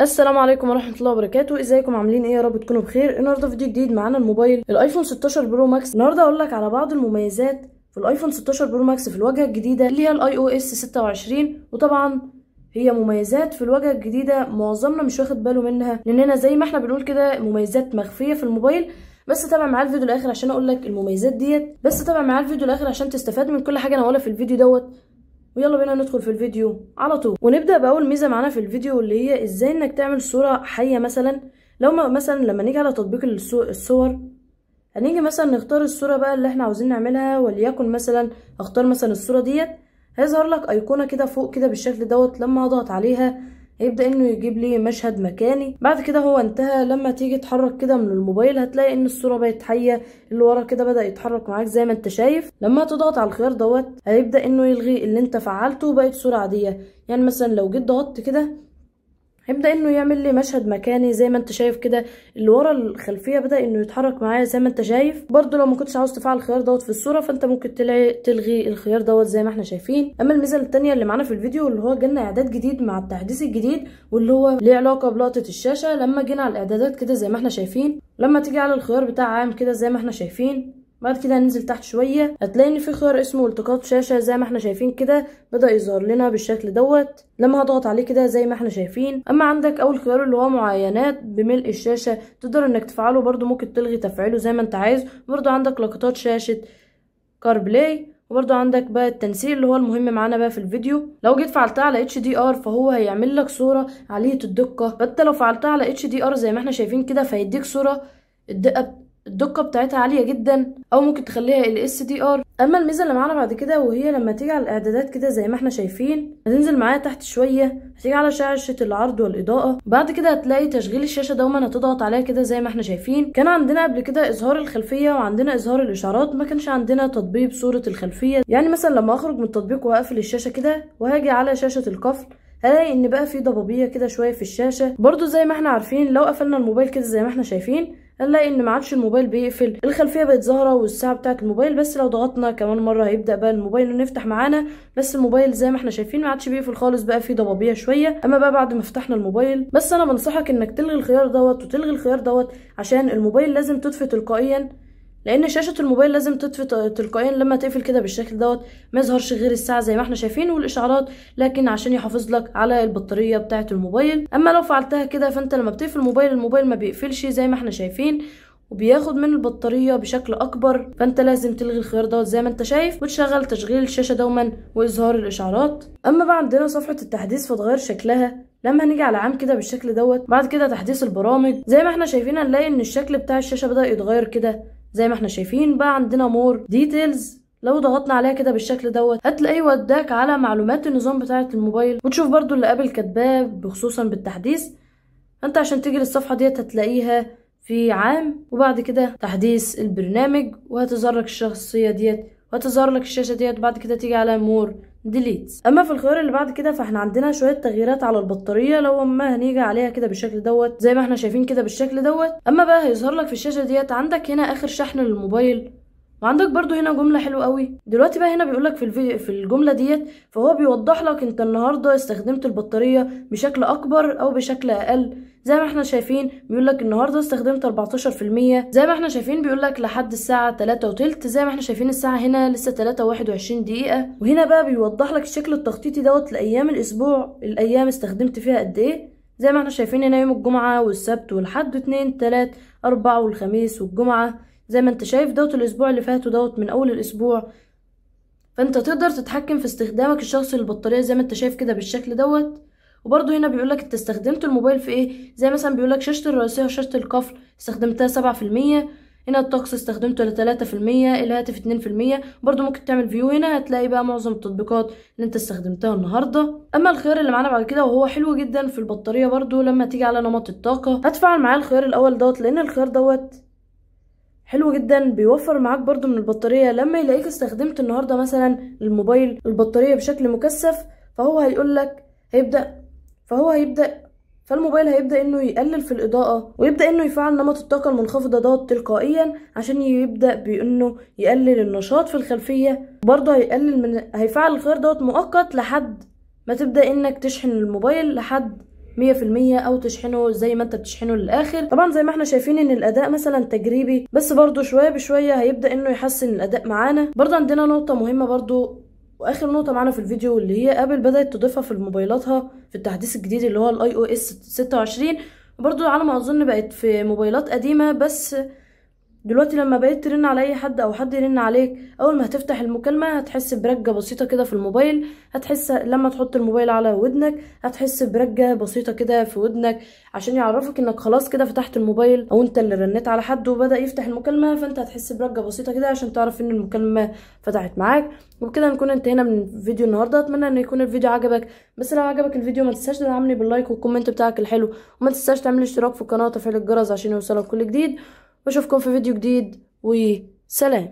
السلام عليكم ورحمه الله وبركاته ازيكم عاملين ايه يا رب تكونوا بخير النهارده فيديو جديد معانا الموبايل الايفون 16 برو ماكس النهارده اقول لك على بعض المميزات في الايفون 16 برو ماكس في الواجهه الجديده اللي هي الاي او اس 26 وطبعا هي مميزات في الواجهه الجديده معظمنا مش واخد باله منها لاننا زي ما احنا بنقول كده مميزات مخفيه في الموبايل بس تابع معايا الفيديو الاخر عشان اقول لك المميزات ديت بس تابع معايا الفيديو الاخر عشان تستفاد من كل حاجه انا هقولها في الفيديو دوت ويلا بينا ندخل في الفيديو على طول ونبدا باول ميزه معانا في الفيديو اللي هي ازاي انك تعمل صوره حيه مثلا لو ما مثلا لما نيجي على تطبيق الصور هنيجي مثلا نختار الصوره بقى اللي احنا عاوزين نعملها وليكن مثلا اختار مثلا الصوره ديت هيظهر لك ايقونه كده فوق كده بالشكل دوت لما اضغط عليها هيبدا انه يجيب لي مشهد مكاني بعد كده هو انتهى لما تيجي تحرك كده من الموبايل هتلاقي ان الصوره بقت حيه اللي ورا كده بدا يتحرك معاك زي ما انت شايف لما تضغط على الخيار دوت هيبدا انه يلغي اللي انت فعلته وبقت صوره عاديه يعني مثلا لو جيت ضغطت كده هيبدا انه يعمل لي مشهد مكاني زي ما انت شايف كده اللي ورا الخلفيه بدا انه يتحرك معايا زي ما انت شايف برده لو ما كنتش عاوز تفعل الخيار دوت في الصوره فانت ممكن تلغي تلغي الخيار دوت زي ما احنا شايفين اما الميزه الثانيه اللي معانا في الفيديو اللي هو جالنا اعداد جديد مع التحديث الجديد واللي هو ليه علاقه بلقطه الشاشه لما جينا على الاعدادات كده زي ما احنا شايفين لما تيجي على الخيار بتاع عام كده زي ما احنا شايفين بعد كده هننزل تحت شويه هتلاقي ان في خيار اسمه التقاط شاشه زي ما احنا شايفين كده بدا يظهر لنا بالشكل دوت لما هضغط عليه كده زي ما احنا شايفين اما عندك اول خيار اللي هو معاينات بملء الشاشه تقدر انك تفعله برضو ممكن تلغي تفعيله زي ما انت عايز برضو عندك لقطات شاشه كاربلاي وبرضو عندك بقى التنسيق اللي هو المهم معانا بقى في الفيديو لو جيت فعلتها على اتش دي ار فهو هيعمل لك صوره عاليه الدقه فانت لو فعلتها على اتش دي ار زي ما احنا شايفين كده فهيديك صوره الدقه الدقه بتاعتها عاليه جدا او ممكن تخليها ال اس دي ار اما الميزه اللي معانا بعد كده وهي لما تيجي على الاعدادات كده زي ما احنا شايفين هتنزل معايا تحت شويه هتيجي على شاشه العرض والاضاءه بعد كده هتلاقي تشغيل الشاشه دوما هتضغط عليها كده زي ما احنا شايفين كان عندنا قبل كده اظهار الخلفيه وعندنا اظهار الاشارات ما كانش عندنا تطبيق صوره الخلفيه يعني مثلا لما اخرج من التطبيق واقفل الشاشه كده وهاجي على شاشه القفل هلاقي ان بقى في ضبابيه كده شويه في الشاشه برضو زي ما احنا عارفين لو قفلنا الموبايل كده زي ما احنا شايفين هنلاقي ان ما عادش الموبايل بيقفل الخلفيه بقت ظاهره والساعه بتاعه الموبايل بس لو ضغطنا كمان مره هيبدا بقى الموبايل نفتح يفتح معانا بس الموبايل زي ما احنا شايفين ما عادش بيقفل خالص بقى فيه ضبابيه شويه اما بقى بعد ما فتحنا الموبايل بس انا بنصحك انك تلغي الخيار دوت وتلغي الخيار دوت عشان الموبايل لازم تطفي تلقائيا لان شاشه الموبايل لازم تطفي تلقائيا لما تقفل كده بالشكل دوت ما يظهرش غير الساعه زي ما احنا شايفين والاشعارات لكن عشان يحافظ لك على البطاريه بتاعه الموبايل اما لو فعلتها كده فانت لما بتقفل الموبايل الموبايل ما بيقفلش زي ما احنا شايفين وبياخد من البطارية بشكل أكبر فأنت لازم تلغي الخيار دوت زي ما أنت شايف وتشغل تشغيل الشاشة دوما وإظهار الإشعارات أما بقى عندنا صفحة التحديث فتغير شكلها لما هنيجي على عام كده بالشكل دوت بعد كده تحديث البرامج زي ما احنا شايفين هنلاقي ان الشكل بتاع الشاشة بدأ يتغير كده زي ما احنا شايفين بقى عندنا مور ديتيلز لو ضغطنا عليها كده بالشكل دوت هتلاقيه وداك على معلومات النظام بتاعه الموبايل وتشوف برضو اللي قبل كاتباه بخصوصا بالتحديث انت عشان تيجي للصفحه ديت هتلاقيها في عام وبعد كده تحديث البرنامج وهتظهر لك الشخصيه ديت وهتظهر لك الشاشه ديت بعد كده تيجي على مور ديليت اما في الخيار اللي بعد كده فاحنا عندنا شويه تغييرات على البطاريه لو ما هنيجي عليها كده بالشكل دوت زي ما احنا شايفين كده بالشكل دوت اما بقى هيظهر لك في الشاشه ديت عندك هنا اخر شحن للموبايل وعندك برضو هنا جملة حلوة قوي دلوقتي بقى هنا بيقولك في الفيديو في الجملة ديت فهو بيوضح لك انت النهاردة استخدمت البطارية بشكل اكبر او بشكل اقل زي ما احنا شايفين بيقولك النهاردة استخدمت 14% زي ما احنا شايفين بيقولك لحد الساعة 3 وتلت زي ما احنا شايفين الساعة هنا لسه 3 و21 دقيقة وهنا بقى بيوضح لك الشكل التخطيطي دوت لأيام الأسبوع الأيام استخدمت فيها قد ايه زي ما احنا شايفين هنا يوم الجمعة والسبت والحد واتنين تلات أربعة والخميس والجمعة زي ما انت شايف دوت الاسبوع اللي فات ودوت من اول الاسبوع فانت تقدر تتحكم في استخدامك الشخصي للبطاريه زي ما انت شايف كده بالشكل دوت وبرضه هنا بيقولك انت استخدمت الموبايل في ايه زي مثلا بيقولك شاشه الرئيسيه وشاشه القفل استخدمتها سبعة في المية هنا الطقس استخدمته لتلاتة في المية الهاتف اتنين في المية برضه ممكن تعمل فيو هنا هتلاقي بقى معظم التطبيقات اللي انت استخدمتها النهاردة اما الخيار اللي معانا بعد كده وهو حلو جدا في البطارية برضه لما تيجي على نمط الطاقة هتفعل معاه الخيار الاول دوت لان الخيار دوت حلو جدا بيوفر معاك برضو من البطارية لما يلاقيك استخدمت النهاردة مثلا الموبايل البطارية بشكل مكثف فهو هيقولك هيبدأ فهو هيبدأ فالموبايل هيبدأ انه يقلل في الإضاءة ويبدأ انه يفعل نمط الطاقة المنخفضة دوت تلقائيا عشان يبدأ بانه يقلل النشاط في الخلفية برضو هيقلل من هيفعل الخيار دوت مؤقت لحد ما تبدأ انك تشحن الموبايل لحد 100% او تشحنه زي ما انت بتشحنه للاخر طبعا زي ما احنا شايفين ان الاداء مثلا تجريبي بس برضو شويه بشويه هيبدا انه يحسن الاداء معانا برضو عندنا نقطه مهمه برضو واخر نقطه معانا في الفيديو اللي هي ابل بدات تضيفها في موبايلاتها في التحديث الجديد اللي هو الاي او اس 26 برضو على ما اظن بقت في موبايلات قديمه بس دلوقتي لما بقيت ترن على اي حد او حد يرن عليك اول ما هتفتح المكالمه هتحس برجه بسيطه كده في الموبايل هتحس لما تحط الموبايل على ودنك هتحس برجه بسيطه كده في ودنك عشان يعرفك انك خلاص كده فتحت الموبايل او انت اللي رنيت على حد وبدا يفتح المكالمه فانت هتحس برجه بسيطه كده عشان تعرف ان المكالمه فتحت معاك وبكده نكون انتهينا من فيديو النهارده اتمنى ان يكون الفيديو عجبك بس لو عجبك الفيديو ما تنساش تدعمني باللايك والكومنت بتاعك الحلو وما تنساش تعمل اشتراك في القناه وتفعيل الجرس عشان يوصلك كل جديد واشوفكم في فيديو جديد وسلام